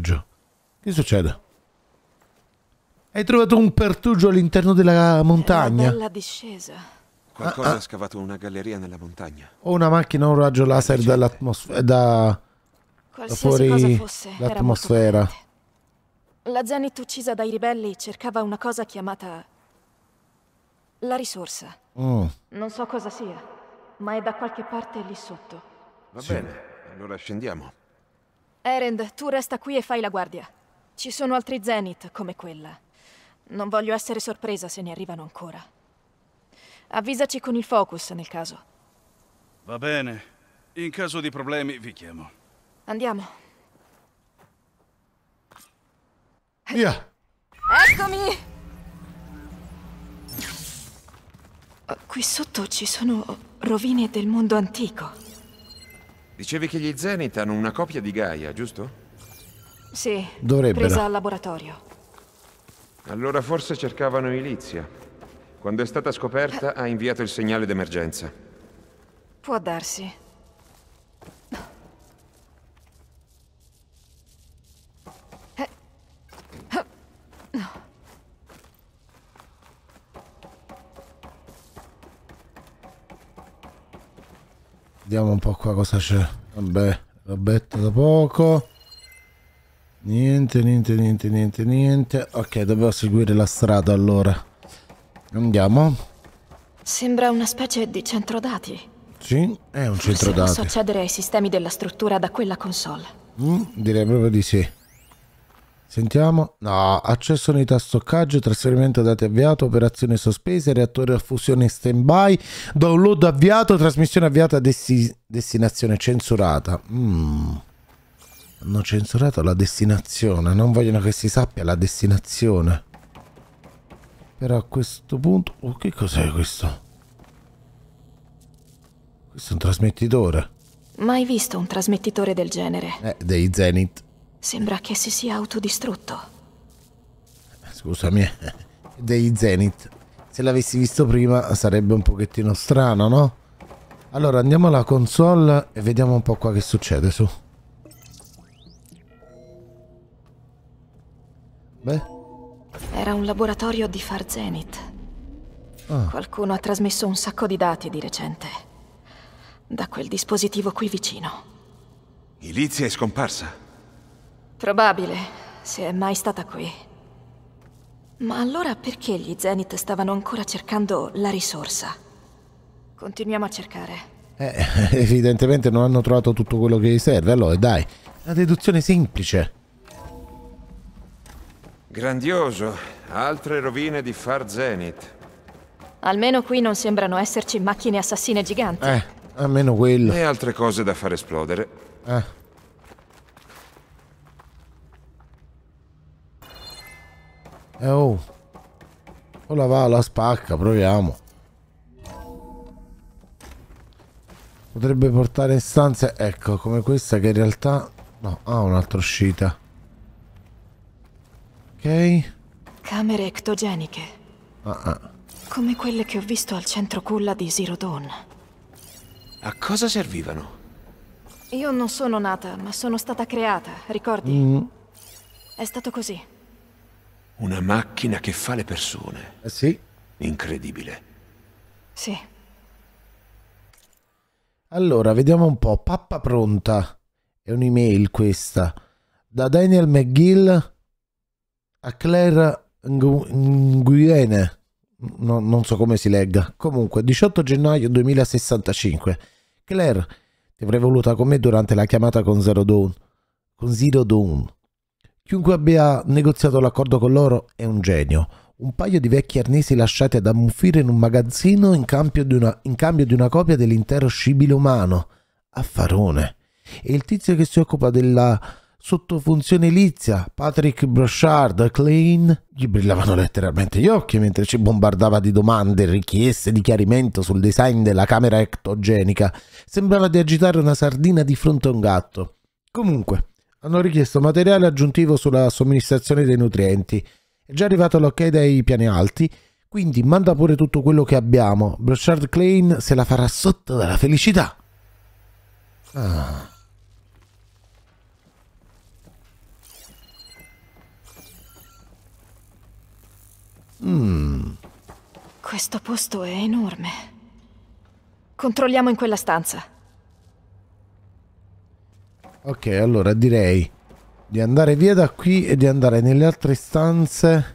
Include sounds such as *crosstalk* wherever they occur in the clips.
Giorgio. Che succede? Hai trovato un pertugio all'interno della montagna? È una discesa. Qualcosa ah, ah. ha scavato una galleria nella montagna. O una macchina, un raggio laser dall'atmosfera. Eh, da, da fuori l'atmosfera. La Zenith uccisa dai ribelli cercava una cosa chiamata. La risorsa. Mm. Non so cosa sia, ma è da qualche parte lì sotto. Va sì. bene, allora scendiamo. Erend, tu resta qui e fai la guardia. Ci sono altri Zenith come quella. Non voglio essere sorpresa se ne arrivano ancora. Avvisaci con il focus, nel caso. Va bene. In caso di problemi vi chiamo. Andiamo. Via! Eccomi! Qui sotto ci sono rovine del mondo antico. Dicevi che gli Zenith hanno una copia di Gaia, giusto? Sì, Dovrebbero. presa al laboratorio. Allora forse cercavano Ilizia. Quando è stata scoperta ha inviato il segnale d'emergenza. Può darsi. Vediamo un po' qua cosa c'è. Vabbè, robetta da poco. Niente, niente, niente, niente, niente. Ok, dovevo seguire la strada allora. Andiamo. Sembra una specie di centro dati. Sì, è un Forse centro dati. Posso accedere ai sistemi della struttura da quella console. Mm, direi proprio di sì. Sentiamo. No, accesso unità stoccaggio, trasferimento dati avviato, operazione sospesa, reattore a fusione stand by, download avviato, trasmissione avviata, desti destinazione censurata. Mm. Hanno censurato la destinazione, non vogliono che si sappia la destinazione. Però a questo punto... Oh, che cos'è questo? Questo è un trasmettitore. Mai visto un trasmettitore del genere. Eh, dei Zenith. Sembra che si sia autodistrutto. Scusami, *laughs* dei Zenith. Se l'avessi visto prima sarebbe un pochettino strano, no? Allora, andiamo alla console e vediamo un po' qua che succede, su. Beh. Era un laboratorio di Far Zenith. Ah. Qualcuno ha trasmesso un sacco di dati di recente. Da quel dispositivo qui vicino. Ilizia è scomparsa. Probabile, se è mai stata qui. Ma allora perché gli Zenith stavano ancora cercando la risorsa? Continuiamo a cercare. Eh, *laughs* evidentemente non hanno trovato tutto quello che gli serve, allora dai. Una deduzione semplice. Grandioso. Altre rovine di Far Zenith. Almeno qui non sembrano esserci macchine assassine giganti. Eh, almeno quello. E altre cose da far esplodere. Eh. Eh oh. Ora va, la spacca, proviamo. Potrebbe portare in stanze, ecco, come questa che in realtà... No, ha ah, un'altra uscita. Ok. Camere ectogeniche. Ah, ah. Come quelle che ho visto al centro culla di Dawn. A cosa servivano? Io non sono nata, ma sono stata creata, ricordi? Mm. È stato così. Una macchina che fa le persone. Eh, sì. Incredibile. Sì. Allora, vediamo un po'. Pappa pronta. È un'email questa. Da Daniel McGill a Claire Nguyene. No, non so come si legga. Comunque, 18 gennaio 2065. Claire, ti avrei voluta con me durante la chiamata con Zero Dawn. Con Zero Dawn. Chiunque abbia negoziato l'accordo con loro è un genio. Un paio di vecchi arnesi lasciati ad ammuffire in un magazzino in cambio di una, cambio di una copia dell'intero scibile umano. Affarone. E il tizio che si occupa della sottofunzione Lizia, Patrick Brochard, Klein, gli brillavano letteralmente gli occhi mentre ci bombardava di domande e richieste di chiarimento sul design della camera ectogenica. Sembrava di agitare una sardina di fronte a un gatto. Comunque, hanno richiesto materiale aggiuntivo sulla somministrazione dei nutrienti. È già arrivato l'ok dai piani alti, quindi manda pure tutto quello che abbiamo. Brochard Klein se la farà sotto dalla felicità. Ah. Mm. Questo posto è enorme. Controlliamo in quella stanza. Ok, allora direi di andare via da qui e di andare nelle altre stanze.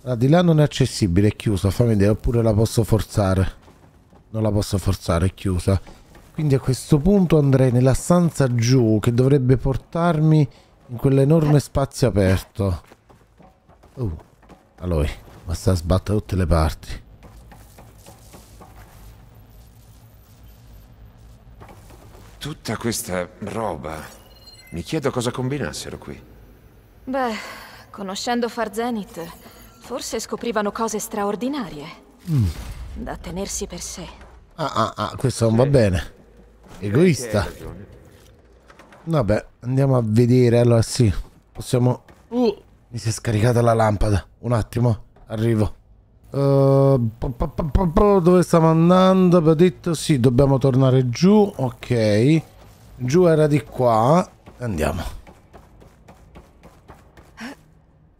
La di là non è accessibile, è chiusa, fammi vedere, oppure la posso forzare. Non la posso forzare, è chiusa. Quindi a questo punto andrei nella stanza giù, che dovrebbe portarmi in quell'enorme spazio aperto. Oh, uh, Aloy, ma sta sbatta da tutte le parti. Tutta questa roba. Mi chiedo cosa combinassero qui. Beh, conoscendo Far Zenith, forse scoprivano cose straordinarie. Mm. Da tenersi per sé. Ah, ah, ah, questo non va bene. Egoista. Vabbè, andiamo a vedere. Allora, sì, possiamo... Uh, mi si è scaricata la lampada. Un attimo, arrivo. Eh, dove stiamo andando? Abbiamo Detto sì, dobbiamo tornare giù. Ok. Giù era di qua. Andiamo.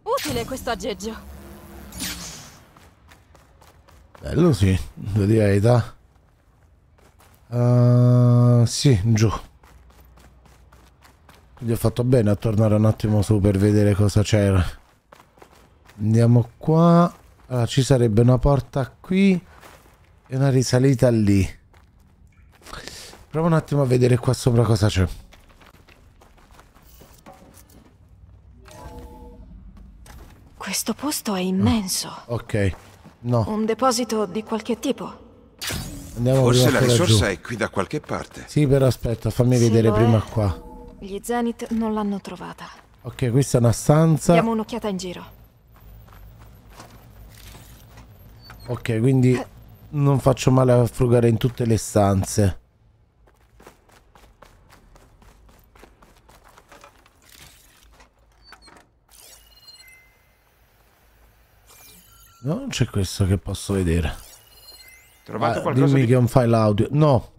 Utile questo aggeggio. Bello sì, devo dire la Uh, sì, giù. Quindi ho fatto bene a tornare un attimo su per vedere cosa c'era. Andiamo qua. Allora, ci sarebbe una porta qui e una risalita lì. Provo un attimo a vedere qua sopra cosa c'è. Questo posto è ah, immenso. Oh, ok. No. Un deposito di qualche tipo. Andiamo Forse la risorsa giù. è qui da qualche parte. Sì, però aspetta, fammi sì, vedere prima è. qua. Gli Zenith non l'hanno trovata. Ok, questa è una stanza. Diamo un'occhiata in giro. Ok, quindi eh. non faccio male a frugare in tutte le stanze. non c'è questo che posso vedere. Trovato ah, dimmi di... che è un file audio. No.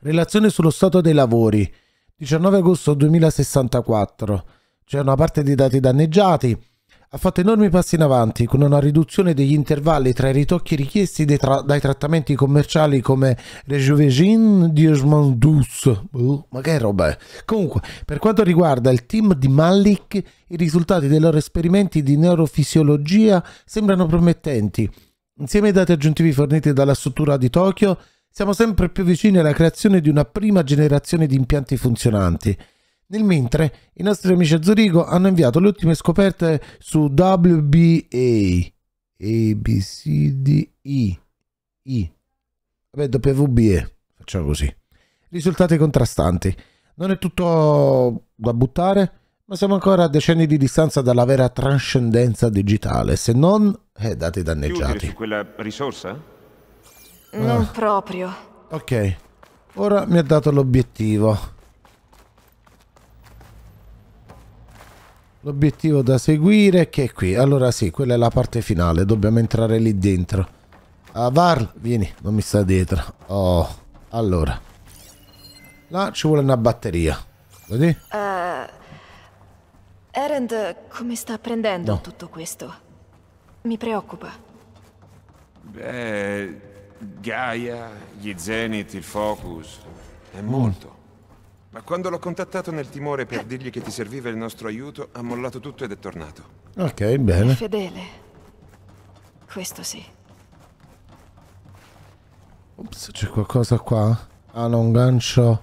Relazione sullo stato dei lavori. 19 agosto 2064. C'è una parte dei dati danneggiati ha fatto enormi passi in avanti con una riduzione degli intervalli tra i ritocchi richiesti tra dai trattamenti commerciali come Rejuvesin Diosmandus. Uh, ma che roba è? Comunque, per quanto riguarda il team di Malik, i risultati dei loro esperimenti di neurofisiologia sembrano promettenti. Insieme ai dati aggiuntivi forniti dalla struttura di Tokyo, siamo sempre più vicini alla creazione di una prima generazione di impianti funzionanti. Nel mentre, i nostri amici a Zurigo hanno inviato le ultime scoperte su WBA, ABCDI, E. vabbè WBE, facciamo così. Risultati contrastanti. Non è tutto da buttare, ma siamo ancora a decenni di distanza dalla vera trascendenza digitale, se non eh, dati danneggiati. Su quella risorsa? Non ah. proprio. Ok, ora mi ha dato l'obiettivo. L'obiettivo da seguire che è qui. Allora sì, quella è la parte finale. Dobbiamo entrare lì dentro. Ah, Varl, vieni, non mi sta dietro. Oh, allora. Là ci vuole una batteria. Vedi? Uh, Erend come sta prendendo no. tutto questo? Mi preoccupa. Beh, Gaia, gli Zenith, il Focus. È molto. Mm. Ma quando l'ho contattato nel timore per dirgli che ti serviva il nostro aiuto, ha mollato tutto ed è tornato. Ok, bene. È fedele. Questo sì. Ops, c'è qualcosa qua? Ah non gancio.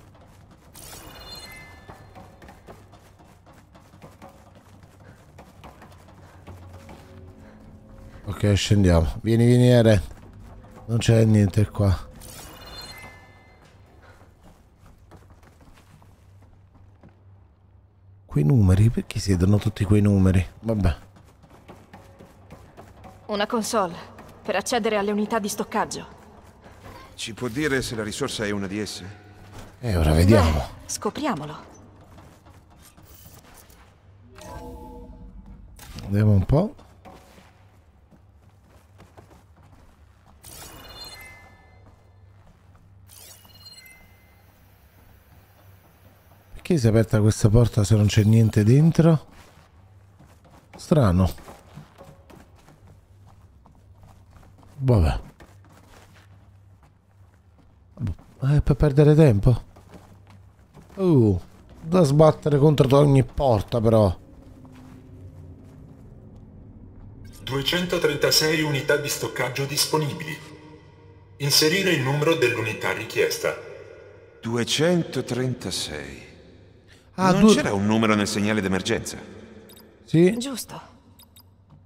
Ok, scendiamo. Vieni, vieni, Ere. Non c'è niente qua. Quei numeri? Perché siedono tutti quei numeri? Vabbè. Una console, per accedere alle unità di stoccaggio. Ci può dire se la risorsa è una di esse? E eh, ora vediamo. Beh, scopriamolo. Vediamo un po'. Perché si è aperta questa porta se non c'è niente dentro? Strano. Vabbè. Ma è per perdere tempo? Uh, da sbattere contro ogni porta però. 236 unità di stoccaggio disponibili. Inserire il numero dell'unità richiesta. 236. Ah, non due... c'era un numero nel segnale d'emergenza? Sì. Giusto.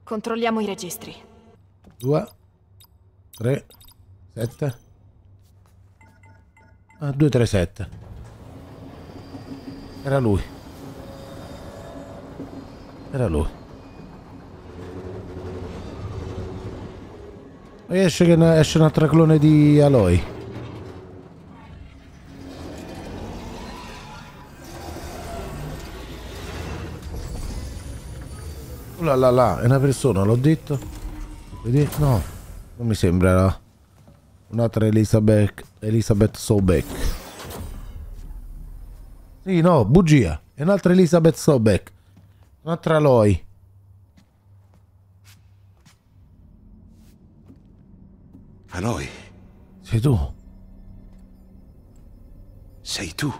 Controlliamo i registri. 2, 3, 7. Ah, 2, 3, 7. Era lui. Era lui. E esce, esce un altro clone di Aloy. là là là, è una persona, l'ho detto. Vedi? No, non mi sembra Un'altra Elisabeth, Elisabeth Sobek. Sì, no, bugia. È un'altra Elisabeth Sobek. Un'altra Loi. Aloy. Sei tu. Sei tu.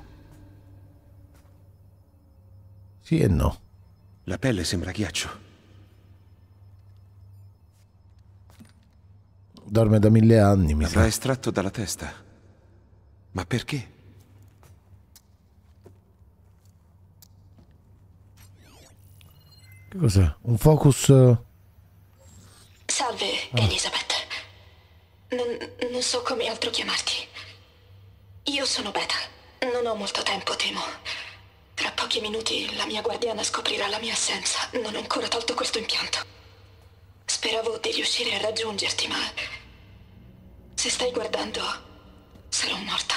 Sì e no. La pelle sembra ghiaccio. dorme da mille anni, mi Avrà sa. estratto dalla testa. Ma perché? Che cos'è? Un focus... Salve, ah. Elizabeth. Non, non so come altro chiamarti. Io sono Beta. Non ho molto tempo, temo. Tra pochi minuti la mia guardiana scoprirà la mia assenza. Non ho ancora tolto questo impianto. Speravo di riuscire a raggiungerti, ma... Se stai guardando, sarò morta.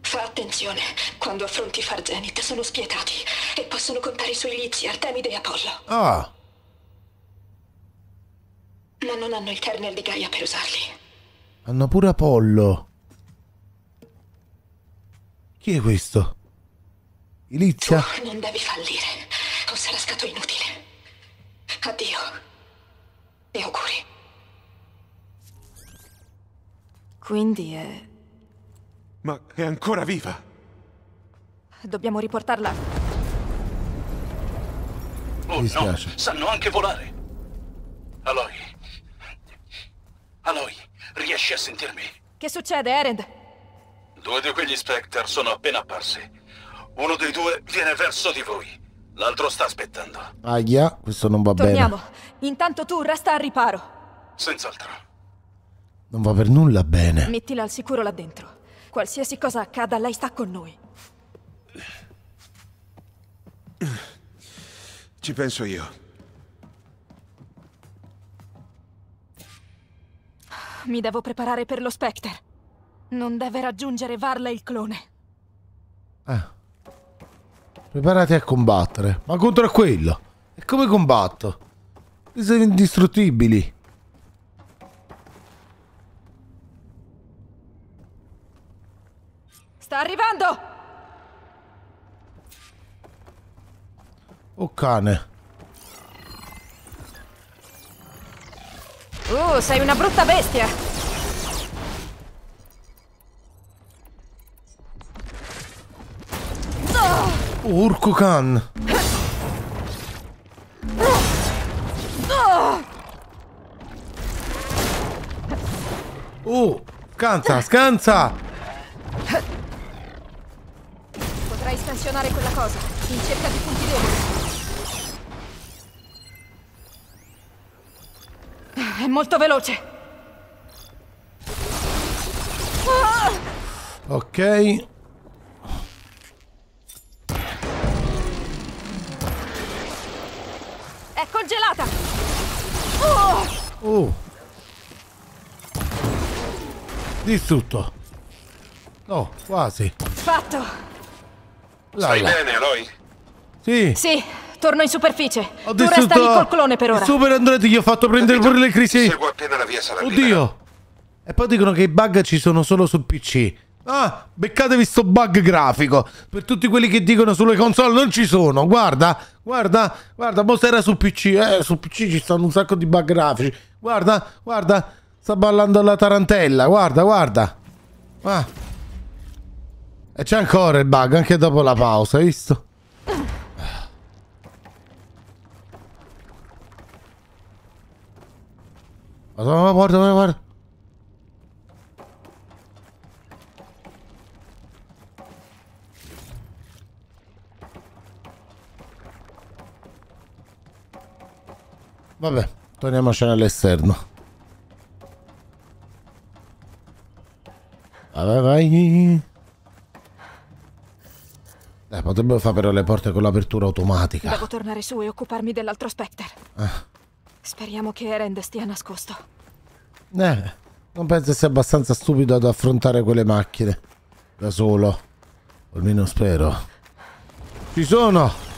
Fa attenzione, quando affronti Fargenit sono spietati e possono contare sui lizi Artemide e Apollo. Ah. Ma non hanno il kernel di Gaia per usarli. Hanno pure Apollo. Chi è questo? Ilizia? Tu non devi fallire, o sarà stato inutile. Addio. E auguri. Quindi è... Ma è ancora viva! Dobbiamo riportarla. Oh Mi no, sanno anche volare. Aloy. Aloy, riesci a sentirmi? Che succede, Erend? Due di quegli Spectre sono appena apparsi. Uno dei due viene verso di voi. L'altro sta aspettando. Aia, questo non va Torniamo. bene. Torniamo. Intanto tu resta al riparo. Senz'altro. Non va per nulla bene. Mettila al sicuro là dentro. Qualsiasi cosa accada, lei sta con noi. Ci penso io. Mi devo preparare per lo Spectre. Non deve raggiungere Varla il clone. Ah. Preparati a combattere. Ma contro quello? E come combatto? Siete indistruttibili. Sta arrivando! Oh cane. Uh, sei una brutta bestia! Urco Khan. Oh, scansa, scansa! Potrai scansionare quella cosa, in cerca di punti deboli. È molto veloce. Ok. Oh! Distrutto. No, quasi. Fatto. Stai bene, Aloy? Sì. Sì, torno in superficie. Ho tu resta lì col clone per ora. Super Andretti gli ho fatto prendere pure le crisi. Seguo appena la via Salamina. Oddio. E poi dicono che i bug ci sono solo sul PC. Ah, beccatevi sto bug grafico. Per tutti quelli che dicono sulle console non ci sono. Guarda, guarda, guarda, mo era su PC, eh, su PC ci stanno un sacco di bug grafici. Guarda, guarda, sta ballando la tarantella, guarda, guarda. Ah. E c'è ancora il bug, anche dopo la pausa, hai visto? Ah. Guarda, guarda, guarda. Vabbè, torniamoci all'esterno. Vai, ah, vai, vai. Eh, potrebbero fare però le porte con l'apertura automatica. Devo tornare su e occuparmi dell'altro Spectre. Eh. Speriamo che Erend stia nascosto. Eh, non penso sia abbastanza stupido ad affrontare quelle macchine. Da solo. Almeno spero. Ci sono!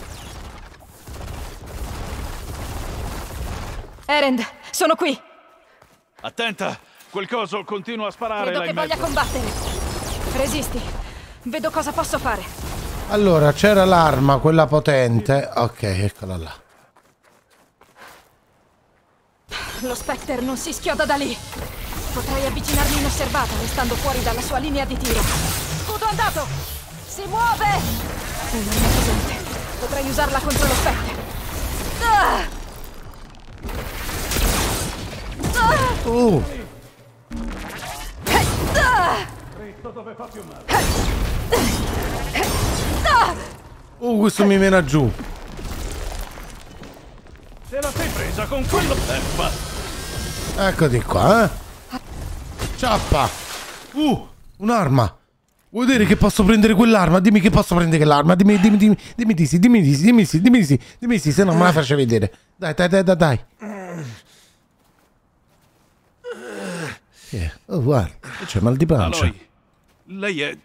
Erend, sono qui! Attenta! Quel coso continua a sparare Credo che voglia combattere! Resisti! Vedo cosa posso fare! Allora, c'era l'arma, quella potente. Ok, eccola là. Lo Spectre non si schioda da lì! Potrei avvicinarmi inosservato, restando fuori dalla sua linea di tiro. Scudo andato! Si muove! Una mia pesante. Potrei usarla contro lo Spectre. Ah! Oh! Oh, questo mi mena giù. Se la sei presa con quello Peppa. Eccoti qua, eh. Ciappa. Uh, un'arma. Vuoi dire che posso prendere quell'arma? Dimmi che posso prendere quell'arma. Dimmi, dimmi, dimmi, dimmi di sì, dimmi di sì, dimmi di sì, dimmi di sì, dimmi di sì, se no me la faccio vedere. Dai, dai, dai, dai, dai. Che Oh, guarda, c'è mal di pancia. Aloy, lei è...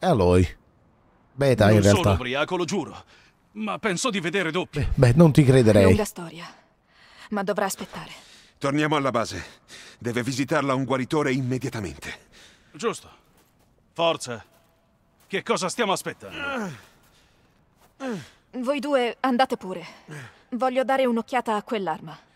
Aloy. Beta, non in realtà. Non sono ubriaco, lo giuro. Ma penso di vedere doppio. Beh, beh non ti crederei. È lunga storia, ma dovrà aspettare. Torniamo alla base. Deve visitarla un guaritore immediatamente. Giusto. Forza. Che cosa stiamo aspettando? Voi due andate pure. Voglio dare un'occhiata a quell'arma.